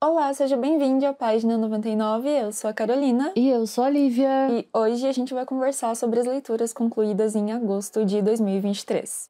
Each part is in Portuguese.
Olá, seja bem-vindo à página 99. Eu sou a Carolina. E eu sou a Lívia. E hoje a gente vai conversar sobre as leituras concluídas em agosto de 2023.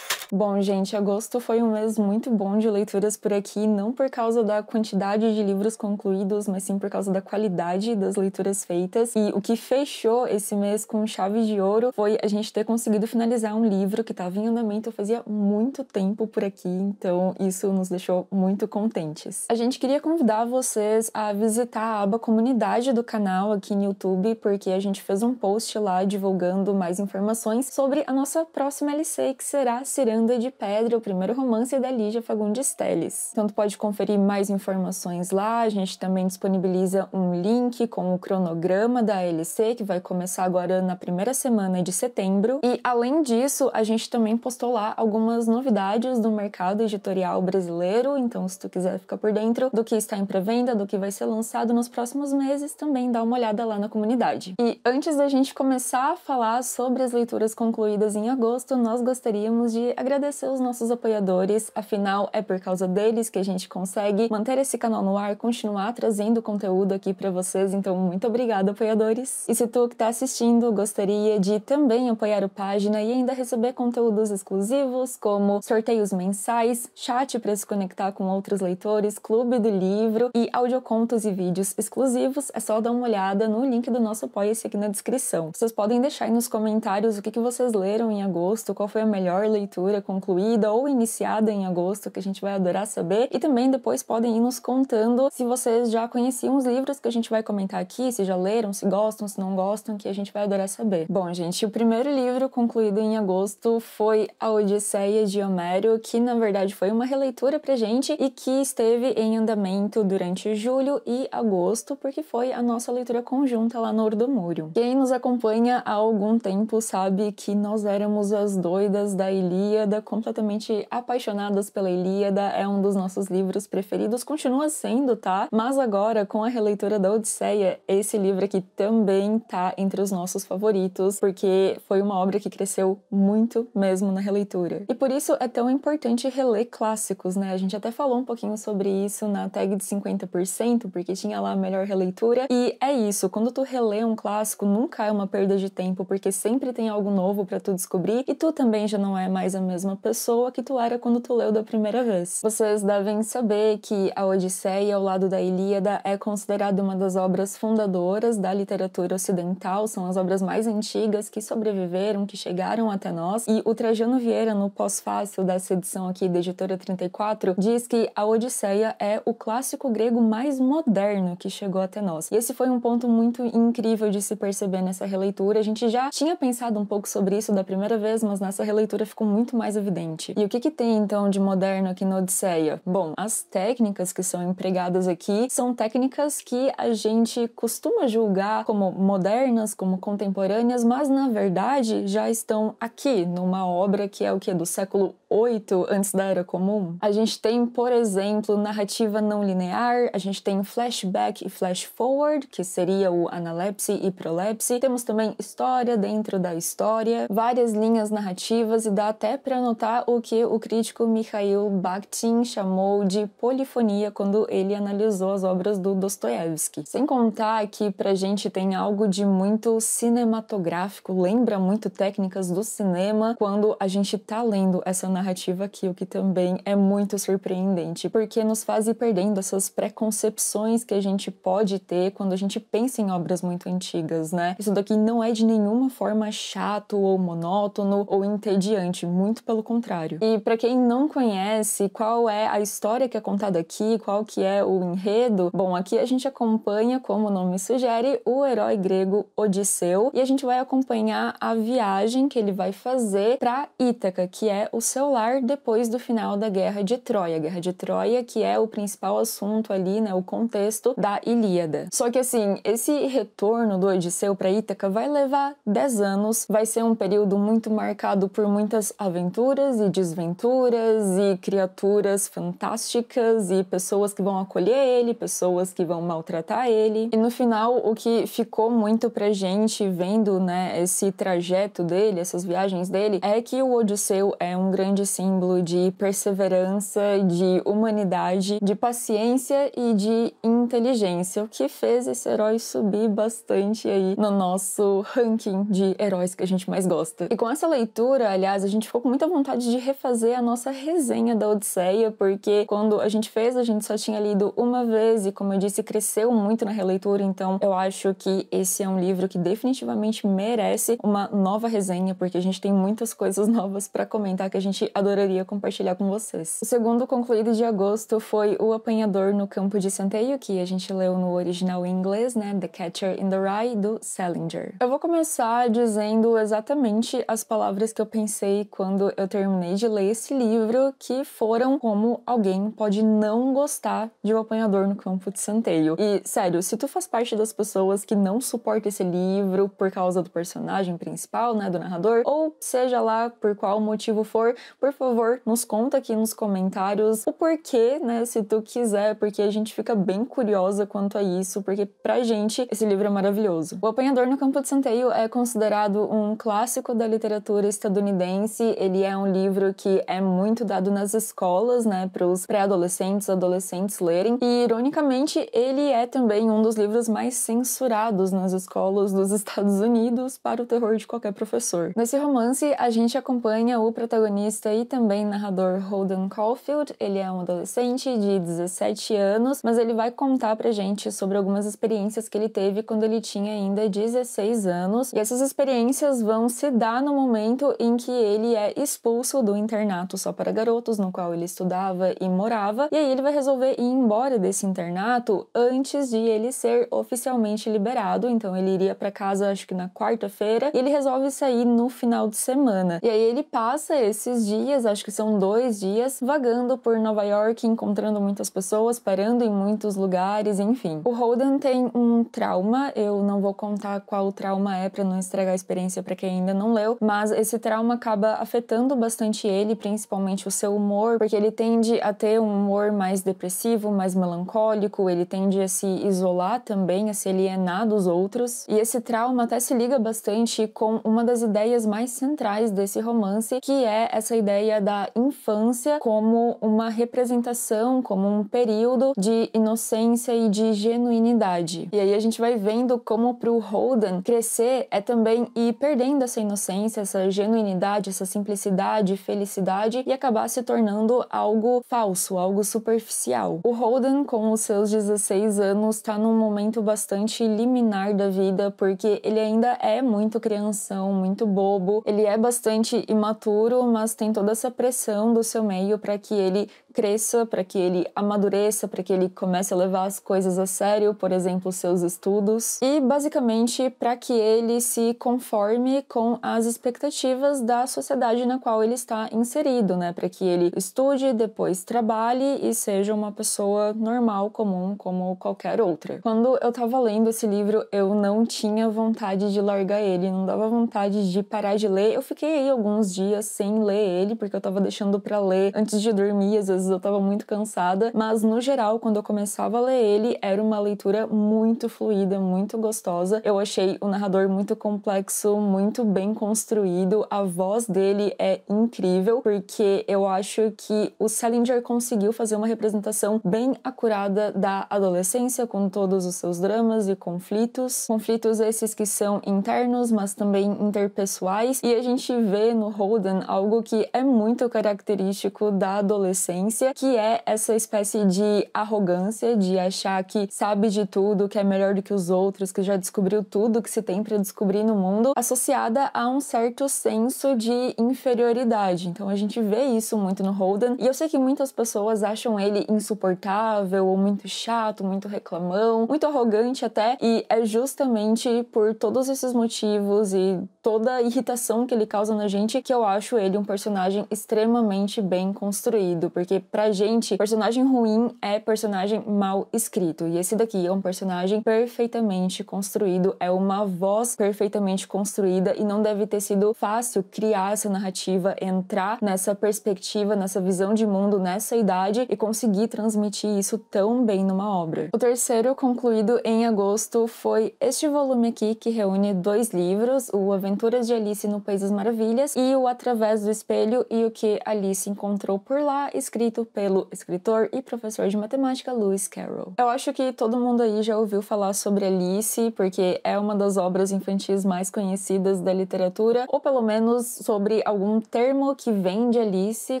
Bom, gente, agosto foi um mês muito bom de leituras por aqui, não por causa da quantidade de livros concluídos, mas sim por causa da qualidade das leituras feitas. E o que fechou esse mês com chave de ouro foi a gente ter conseguido finalizar um livro que estava em andamento fazia muito tempo por aqui, então isso nos deixou muito contentes. A gente queria convidar vocês a visitar a aba comunidade do canal aqui no YouTube, porque a gente fez um post lá divulgando mais informações sobre a nossa próxima LC, que será Ciranda Varanda de Pedra, o primeiro romance da Lígia Fagundes Telles. Então tu pode conferir mais informações lá, a gente também disponibiliza um link com o cronograma da ALC, que vai começar agora na primeira semana de setembro. E além disso, a gente também postou lá algumas novidades do mercado editorial brasileiro, então se tu quiser ficar por dentro do que está em pré-venda, do que vai ser lançado nos próximos meses, também dá uma olhada lá na comunidade. E antes da gente começar a falar sobre as leituras concluídas em agosto, nós gostaríamos de agradecer agradecer os nossos apoiadores, afinal é por causa deles que a gente consegue manter esse canal no ar, continuar trazendo conteúdo aqui para vocês, então muito obrigada apoiadores. E se tu que tá assistindo gostaria de também apoiar o página e ainda receber conteúdos exclusivos como sorteios mensais, chat para se conectar com outros leitores, clube do livro e audiocontos e vídeos exclusivos, é só dar uma olhada no link do nosso apoia-se aqui na descrição. Vocês podem deixar aí nos comentários o que, que vocês leram em agosto, qual foi a melhor leitura, concluída ou iniciada em agosto, que a gente vai adorar saber. E também depois podem ir nos contando se vocês já conheciam os livros que a gente vai comentar aqui, se já leram, se gostam, se não gostam, que a gente vai adorar saber. Bom, gente, o primeiro livro concluído em agosto foi A Odisseia de Homero, que na verdade foi uma releitura pra gente e que esteve em andamento durante julho e agosto, porque foi a nossa leitura conjunta lá no Ordomúrio. Quem nos acompanha há algum tempo sabe que nós éramos as doidas da Ilíada Ilíada, completamente apaixonadas pela Ilíada, é um dos nossos livros preferidos, continua sendo, tá? Mas agora, com a releitura da Odisseia, esse livro aqui também tá entre os nossos favoritos, porque foi uma obra que cresceu muito mesmo na releitura. E por isso é tão importante reler clássicos, né? A gente até falou um pouquinho sobre isso na tag de 50%, porque tinha lá a melhor releitura. E é isso, quando tu relê um clássico, nunca é uma perda de tempo, porque sempre tem algo novo para tu descobrir e tu também já não é mais a mesma mesma pessoa que tu era quando tu leu da primeira vez. Vocês devem saber que a Odisseia, ao lado da Ilíada, é considerada uma das obras fundadoras da literatura ocidental, são as obras mais antigas que sobreviveram, que chegaram até nós. E o Trajano Vieira, no pós-fácil dessa edição aqui da editora 34, diz que a Odisseia é o clássico grego mais moderno que chegou até nós. E esse foi um ponto muito incrível de se perceber nessa releitura. A gente já tinha pensado um pouco sobre isso da primeira vez, mas nessa releitura ficou muito mais mais evidente. E o que, que tem então de moderno aqui na Odisseia? Bom, as técnicas que são empregadas aqui são técnicas que a gente costuma julgar como modernas, como contemporâneas, mas na verdade já estão aqui numa obra que é o que do século 8 antes da era comum. A gente tem, por exemplo, narrativa não linear, a gente tem flashback e flash forward, que seria o analepse e prolepse. Temos também história dentro da história, várias linhas narrativas e dá até para para anotar o que o crítico Mikhail Bakhtin chamou de polifonia quando ele analisou as obras do Dostoiévski. Sem contar que pra gente tem algo de muito cinematográfico, lembra muito técnicas do cinema quando a gente tá lendo essa narrativa aqui, o que também é muito surpreendente, porque nos faz ir perdendo essas preconcepções que a gente pode ter quando a gente pensa em obras muito antigas, né? Isso daqui não é de nenhuma forma chato ou monótono ou entediante, muito muito pelo contrário. E para quem não conhece qual é a história que é contada aqui, qual que é o enredo, bom, aqui a gente acompanha, como o nome sugere, o herói grego Odisseu e a gente vai acompanhar a viagem que ele vai fazer para Ítaca, que é o seu lar depois do final da Guerra de Troia. A Guerra de Troia, que é o principal assunto ali, né, o contexto da Ilíada. Só que assim, esse retorno do Odisseu para Ítaca vai levar 10 anos, vai ser um período muito marcado por muitas aventuras aventuras e desventuras e criaturas fantásticas e pessoas que vão acolher ele, pessoas que vão maltratar ele. E no final, o que ficou muito pra gente vendo, né, esse trajeto dele, essas viagens dele, é que o Odisseu é um grande símbolo de perseverança, de humanidade, de paciência e de inteligência, o que fez esse herói subir bastante aí no nosso ranking de heróis que a gente mais gosta. E com essa leitura, aliás, a gente ficou com muito muita vontade de refazer a nossa resenha da Odisseia, porque quando a gente fez, a gente só tinha lido uma vez e, como eu disse, cresceu muito na releitura, então eu acho que esse é um livro que definitivamente merece uma nova resenha, porque a gente tem muitas coisas novas para comentar que a gente adoraria compartilhar com vocês. O segundo concluído de agosto foi O Apanhador no Campo de Santeio, que a gente leu no original em inglês, né? The Catcher in the Rye, do Salinger. Eu vou começar dizendo exatamente as palavras que eu pensei quando eu terminei de ler esse livro que foram como alguém pode não gostar de O Apanhador no Campo de Santeio. E, sério, se tu faz parte das pessoas que não suporta esse livro por causa do personagem principal, né, do narrador, ou seja lá por qual motivo for, por favor, nos conta aqui nos comentários o porquê, né, se tu quiser, porque a gente fica bem curiosa quanto a isso, porque pra gente esse livro é maravilhoso. O Apanhador no Campo de Santeio é considerado um clássico da literatura estadunidense, ele ele é um livro que é muito dado nas escolas, né, para os pré-adolescentes, adolescentes lerem. E ironicamente, ele é também um dos livros mais censurados nas escolas dos Estados Unidos para o terror de qualquer professor. Nesse romance, a gente acompanha o protagonista e também narrador Holden Caulfield. Ele é um adolescente de 17 anos, mas ele vai contar pra gente sobre algumas experiências que ele teve quando ele tinha ainda 16 anos. E essas experiências vão se dar no momento em que ele é expulso do internato só para garotos, no qual ele estudava e morava, e aí ele vai resolver ir embora desse internato antes de ele ser oficialmente liberado. Então ele iria para casa, acho que na quarta-feira, e ele resolve sair no final de semana. E aí ele passa esses dias, acho que são dois dias, vagando por Nova York, encontrando muitas pessoas, parando em muitos lugares, enfim. O Holden tem um trauma, eu não vou contar qual o trauma é para não estragar a experiência para quem ainda não leu, mas esse trauma acaba afetando afetando bastante ele, principalmente o seu humor, porque ele tende a ter um humor mais depressivo, mais melancólico, ele tende a se isolar também, a se alienar dos outros. E esse trauma até se liga bastante com uma das ideias mais centrais desse romance, que é essa ideia da infância como uma representação, como um período de inocência e de genuinidade. E aí a gente vai vendo como pro Holden crescer é também ir perdendo essa inocência, essa genuinidade, essa simplicidade felicidade, felicidade e acabar se tornando algo falso, algo superficial. O Holden, com os seus 16 anos, está num momento bastante liminar da vida, porque ele ainda é muito crianção, muito bobo, ele é bastante imaturo, mas tem toda essa pressão do seu meio para que ele cresça, para que ele amadureça, para que ele comece a levar as coisas a sério, por exemplo, seus estudos, e basicamente para que ele se conforme com as expectativas da sociedade na qual ele está inserido, né? Para que ele estude, depois trabalhe e seja uma pessoa normal, comum, como qualquer outra. Quando eu estava lendo esse livro, eu não tinha vontade de largar ele, não dava vontade de parar de ler. Eu fiquei aí alguns dias sem ler ele, porque eu estava deixando para ler antes de dormir, às vezes vezes eu tava muito cansada, mas no geral, quando eu começava a ler ele, era uma leitura muito fluida, muito gostosa. Eu achei o narrador muito complexo, muito bem construído, a voz dele é incrível, porque eu acho que o Salinger conseguiu fazer uma representação bem acurada da adolescência, com todos os seus dramas e conflitos. Conflitos esses que são internos, mas também interpessoais, e a gente vê no Holden algo que é muito característico da adolescência que é essa espécie de arrogância, de achar que sabe de tudo, que é melhor do que os outros, que já descobriu tudo que se tem para descobrir no mundo, associada a um certo senso de inferioridade. Então a gente vê isso muito no Holden, e eu sei que muitas pessoas acham ele insuportável, ou muito chato, muito reclamão, muito arrogante até, e é justamente por todos esses motivos e toda a irritação que ele causa na gente que eu acho ele um personagem extremamente bem construído, porque pra gente, personagem ruim é personagem mal escrito. E esse daqui é um personagem perfeitamente construído, é uma voz perfeitamente construída e não deve ter sido fácil criar essa narrativa, entrar nessa perspectiva, nessa visão de mundo nessa idade e conseguir transmitir isso tão bem numa obra. O terceiro, concluído em agosto, foi este volume aqui que reúne dois livros, o Aventuras de Alice no País das Maravilhas e o Através do Espelho e o que Alice encontrou por lá, escrito escrito pelo escritor e professor de matemática Lewis Carroll. Eu acho que todo mundo aí já ouviu falar sobre Alice, porque é uma das obras infantis mais conhecidas da literatura, ou pelo menos sobre algum termo que vem de Alice,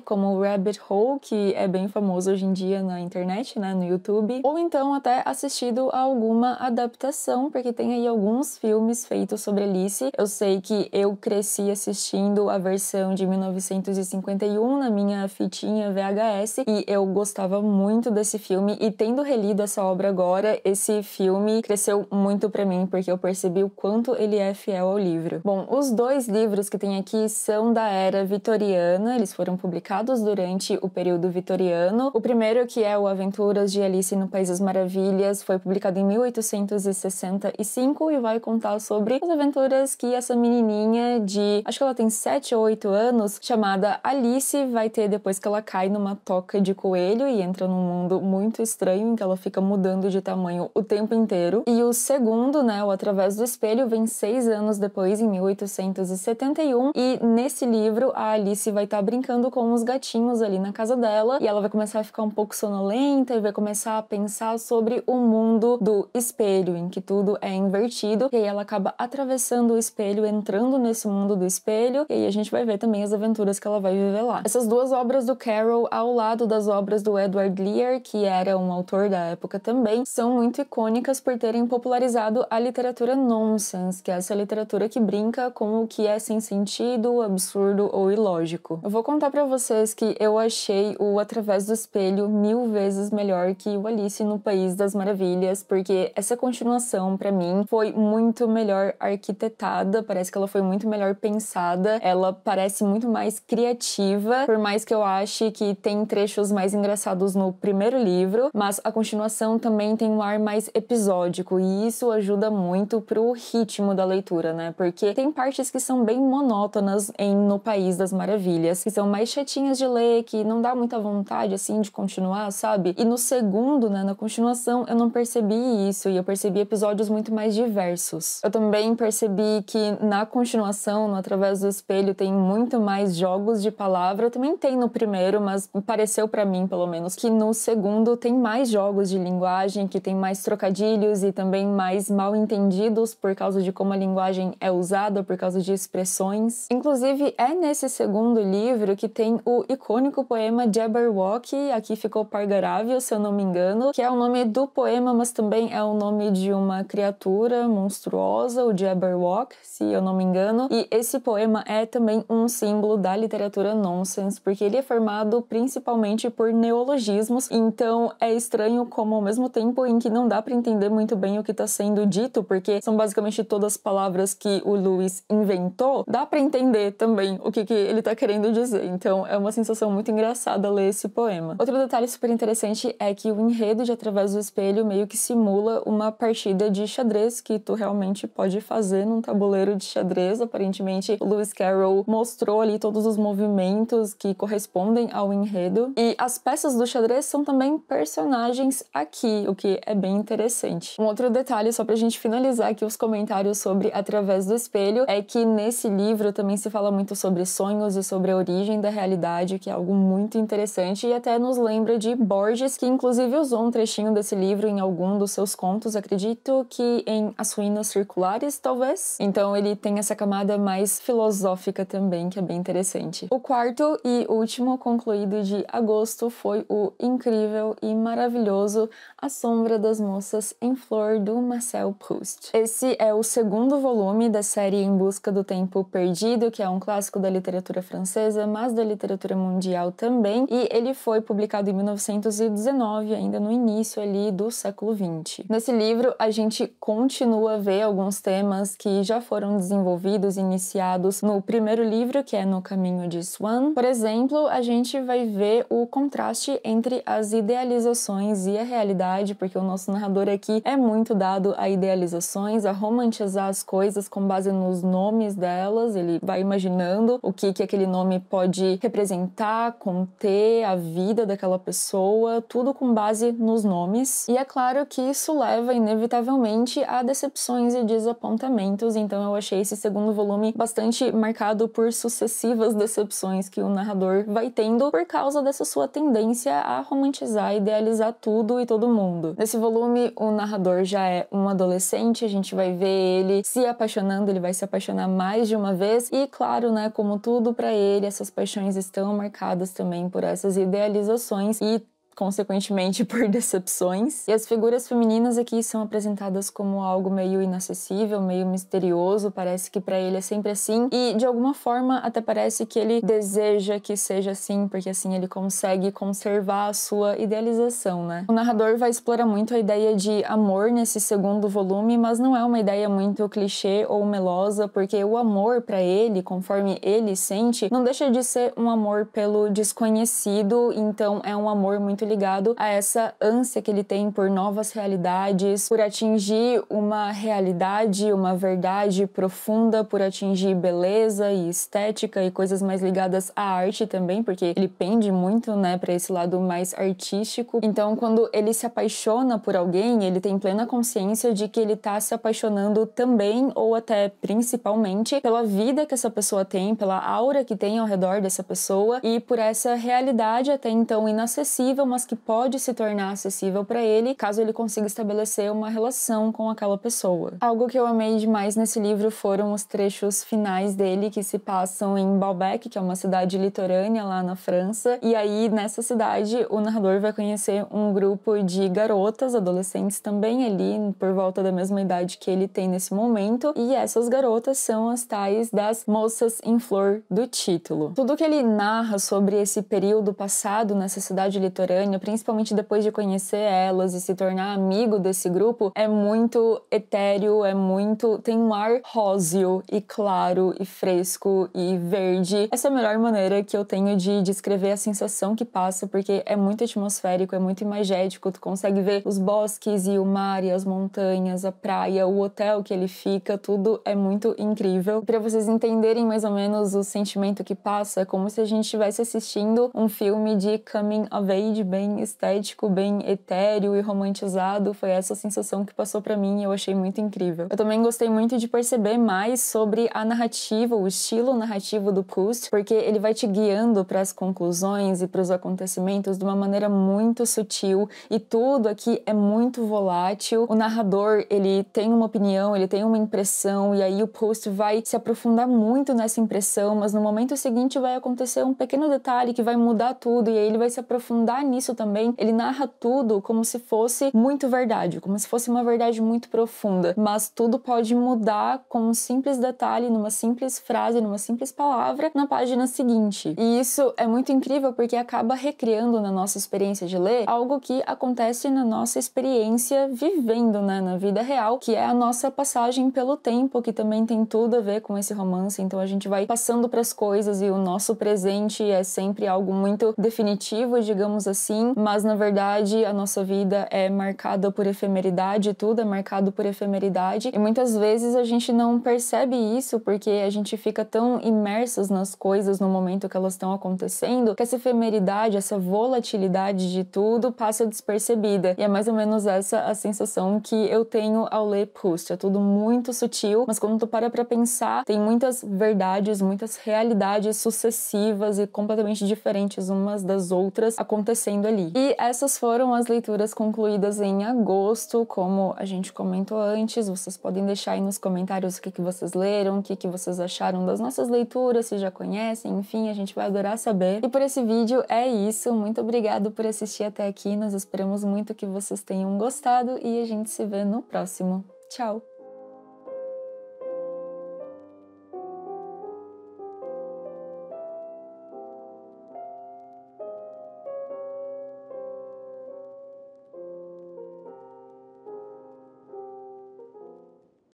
como Rabbit Hole, que é bem famoso hoje em dia na internet, né, no YouTube, ou então até assistido a alguma adaptação, porque tem aí alguns filmes feitos sobre Alice. Eu sei que eu cresci assistindo a versão de 1951 na minha fitinha VHS e eu gostava muito desse filme e tendo relido essa obra agora, esse filme cresceu muito para mim porque eu percebi o quanto ele é fiel ao livro. Bom, os dois livros que tem aqui são da era vitoriana, eles foram publicados durante o período vitoriano. O primeiro, que é o Aventuras de Alice no País das Maravilhas, foi publicado em 1865 e vai contar sobre as aventuras que essa menininha de, acho que ela tem 7 ou 8 anos, chamada Alice, vai ter depois que ela cai numa toca de coelho e entra num mundo muito estranho em que ela fica mudando de tamanho o tempo inteiro. E o segundo, né, o Através do Espelho, vem seis anos depois, em 1871. E nesse livro, a Alice vai estar tá brincando com os gatinhos ali na casa dela e ela vai começar a ficar um pouco sonolenta e vai começar a pensar sobre o mundo do espelho, em que tudo é invertido. E aí ela acaba atravessando o espelho, entrando nesse mundo do espelho. E aí a gente vai ver também as aventuras que ela vai viver lá. Essas duas obras do Carol ao lado das obras do Edward Lear, que era um autor da época também, são muito icônicas por terem popularizado a literatura nonsense, que é essa literatura que brinca com o que é sem sentido, absurdo ou ilógico. Eu vou contar para vocês que eu achei o Através do Espelho mil vezes melhor que o Alice no País das Maravilhas, porque essa continuação para mim foi muito melhor arquitetada, parece que ela foi muito melhor pensada, ela parece muito mais criativa, por mais que eu ache que tem trechos mais engraçados no primeiro livro, mas a continuação também tem um ar mais episódico e isso ajuda muito pro ritmo da leitura, né? Porque tem partes que são bem monótonas em No País das Maravilhas, que são mais chatinhas de ler, que não dá muita vontade assim de continuar, sabe? E no segundo, né, na continuação, eu não percebi isso e eu percebi episódios muito mais diversos. Eu também percebi que na continuação, no Através do Espelho, tem muito mais jogos de palavra. Também tem no primeiro, mas pareceu para mim, pelo menos, que no segundo tem mais jogos de linguagem, que tem mais trocadilhos e também mais mal entendidos por causa de como a linguagem é usada, por causa de expressões. Inclusive, é nesse segundo livro que tem o icônico poema Jabberwock, aqui ficou Pargarável, se eu não me engano, que é o nome do poema, mas também é o nome de uma criatura monstruosa, o Jabberwock, se eu não me engano. E esse poema é também um símbolo da literatura nonsense, porque ele é formado principalmente principalmente por neologismos, então é estranho como ao mesmo tempo em que não dá para entender muito bem o que está sendo dito, porque são basicamente todas palavras que o Lewis inventou, dá para entender também o que, que ele está querendo dizer. Então é uma sensação muito engraçada ler esse poema. Outro detalhe super interessante é que o enredo de Através do Espelho meio que simula uma partida de xadrez que tu realmente pode fazer num tabuleiro de xadrez. Aparentemente, o Lewis Carroll mostrou ali todos os movimentos que correspondem ao enredo e as peças do xadrez são também personagens aqui, o que é bem interessante. Um outro detalhe, só pra gente finalizar aqui os comentários sobre Através do Espelho, é que nesse livro também se fala muito sobre sonhos e sobre a origem da realidade, que é algo muito interessante e até nos lembra de Borges, que inclusive usou um trechinho desse livro em algum dos seus contos, acredito que em As Ruínas Circulares, talvez. Então ele tem essa camada mais filosófica também, que é bem interessante. O quarto e último concluído de agosto foi o incrível e maravilhoso a Sombra das Moças em Flor, do Marcel Proust. Esse é o segundo volume da série Em Busca do Tempo Perdido, que é um clássico da literatura francesa, mas da literatura mundial também, e ele foi publicado em 1919, ainda no início ali do século XX. Nesse livro, a gente continua a ver alguns temas que já foram desenvolvidos, iniciados no primeiro livro, que é No Caminho de Swan. Por exemplo, a gente vai ver o contraste entre as idealizações e a realidade realidade, porque o nosso narrador aqui é muito dado a idealizações, a romantizar as coisas com base nos nomes delas, ele vai imaginando o que, que aquele nome pode representar, conter, a vida daquela pessoa, tudo com base nos nomes. E é claro que isso leva, inevitavelmente, a decepções e desapontamentos, então eu achei esse segundo volume bastante marcado por sucessivas decepções que o narrador vai tendo por causa dessa sua tendência a romantizar, idealizar tudo e todo mundo mundo. Nesse volume, o narrador já é um adolescente, a gente vai ver ele se apaixonando, ele vai se apaixonar mais de uma vez e, claro, né, como tudo para ele, essas paixões estão marcadas também por essas idealizações e consequentemente por decepções. E as figuras femininas aqui são apresentadas como algo meio inacessível, meio misterioso, parece que para ele é sempre assim. E de alguma forma até parece que ele deseja que seja assim, porque assim ele consegue conservar a sua idealização, né? O narrador vai explorar muito a ideia de amor nesse segundo volume, mas não é uma ideia muito clichê ou melosa, porque o amor para ele, conforme ele sente, não deixa de ser um amor pelo desconhecido, então é um amor muito muito ligado a essa ânsia que ele tem por novas realidades, por atingir uma realidade, uma verdade profunda, por atingir beleza e estética e coisas mais ligadas à arte também, porque ele pende muito, né, para esse lado mais artístico. Então, quando ele se apaixona por alguém, ele tem plena consciência de que ele tá se apaixonando também ou até principalmente pela vida que essa pessoa tem, pela aura que tem ao redor dessa pessoa e por essa realidade até então inacessível, mas que pode se tornar acessível para ele caso ele consiga estabelecer uma relação com aquela pessoa. Algo que eu amei demais nesse livro foram os trechos finais dele que se passam em Baalbek, que é uma cidade litorânea lá na França. E aí, nessa cidade, o narrador vai conhecer um grupo de garotas, adolescentes também ali, por volta da mesma idade que ele tem nesse momento. E essas garotas são as tais das moças em flor do título. Tudo que ele narra sobre esse período passado nessa cidade litorânea principalmente depois de conhecer elas e se tornar amigo desse grupo, é muito etéreo, é muito. tem um ar róseo e claro e fresco e verde. Essa é a melhor maneira que eu tenho de descrever a sensação que passa, porque é muito atmosférico, é muito imagético, tu consegue ver os bosques e o mar e as montanhas, a praia, o hotel que ele fica, tudo é muito incrível. Para vocês entenderem mais ou menos o sentimento que passa, é como se a gente estivesse assistindo um filme de coming of age bem estético, bem etéreo e romantizado. Foi essa sensação que passou para mim e eu achei muito incrível. Eu também gostei muito de perceber mais sobre a narrativa, o estilo narrativo do Proust, porque ele vai te guiando para as conclusões e para os acontecimentos de uma maneira muito sutil e tudo aqui é muito volátil. O narrador, ele tem uma opinião, ele tem uma impressão e aí o Proust vai se aprofundar muito nessa impressão, mas no momento seguinte vai acontecer um pequeno detalhe que vai mudar tudo e aí ele vai se aprofundar nisso isso também, ele narra tudo como se fosse muito verdade, como se fosse uma verdade muito profunda. Mas tudo pode mudar com um simples detalhe, numa simples frase, numa simples palavra, na página seguinte. E isso é muito incrível porque acaba recriando na nossa experiência de ler algo que acontece na nossa experiência vivendo, né, na vida real, que é a nossa passagem pelo tempo, que também tem tudo a ver com esse romance. Então a gente vai passando para as coisas e o nosso presente é sempre algo muito definitivo, digamos assim sim, mas na verdade a nossa vida é marcada por efemeridade, tudo é marcado por efemeridade e muitas vezes a gente não percebe isso porque a gente fica tão imersas nas coisas no momento que elas estão acontecendo que essa efemeridade, essa volatilidade de tudo passa despercebida e é mais ou menos essa a sensação que eu tenho ao ler Proust. É tudo muito sutil, mas quando tu para pra pensar, tem muitas verdades, muitas realidades sucessivas e completamente diferentes umas das outras acontecendo acontecendo ali. E essas foram as leituras concluídas em agosto, como a gente comentou antes. Vocês podem deixar aí nos comentários o que, que vocês leram, o que, que vocês acharam das nossas leituras, se já conhecem, enfim, a gente vai adorar saber. E por esse vídeo é isso. Muito obrigado por assistir até aqui. Nós esperamos muito que vocês tenham gostado e a gente se vê no próximo. Tchau!